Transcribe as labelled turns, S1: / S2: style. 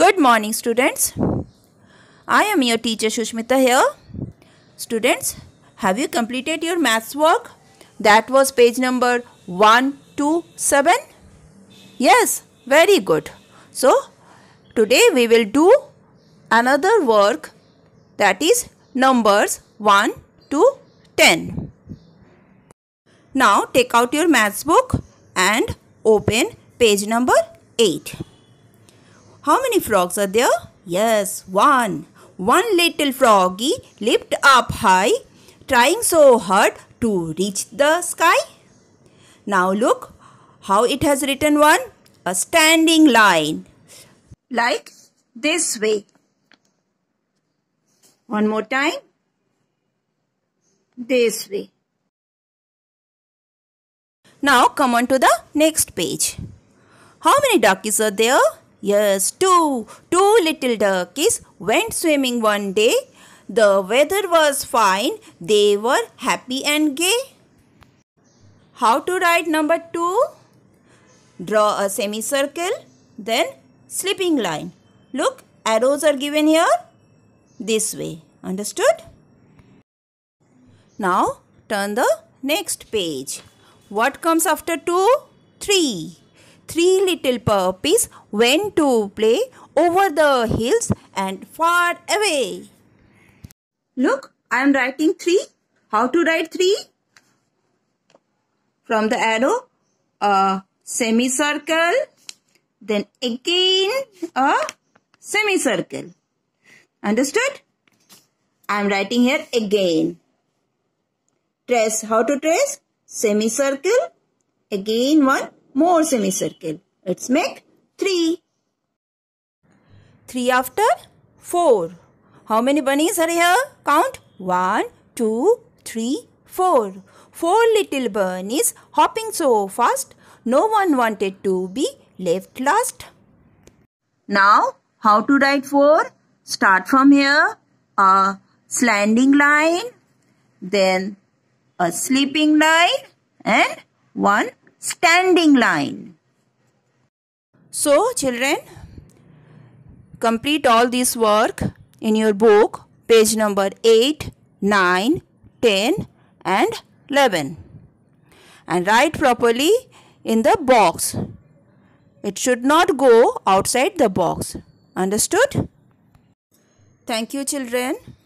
S1: Good morning students. I am your teacher Shushmita here. Students, have you completed your maths work? That was page number 127. Yes, very good. So, today we will do another work that is numbers 1 to 10. Now, take out your maths book and open page number 8. How many frogs are there? Yes, one. One little froggy leaped up high, trying so hard to reach the sky. Now look how it has written one. A standing line. Like this way. One more time. This way. Now come on to the next page. How many duckies are there? Yes, two, two little turkeys went swimming one day. The weather was fine. They were happy and gay. How to write number two? Draw a semicircle, then slipping line. Look, arrows are given here this way. Understood? Now turn the next page. What comes after 2? 3 three little puppies went to play over the hills and far away. Look, I am writing three. How to write three? From the arrow, a semicircle, then again a semicircle. Understood? I am writing here again. Trace, how to trace? Semicircle, again one more semicircle. Let's make 3. 3 after 4. How many bunnies are here? Count 1, 2, 3, 4. 4 little bunnies hopping so fast. No one wanted to be left last. Now, how to write 4? Start from here. A slanting line. Then a sleeping line. And one standing line. So, children, complete all this work in your book, page number 8, 9, 10 and 11. And write properly in the box. It should not go outside the box. Understood? Thank you children.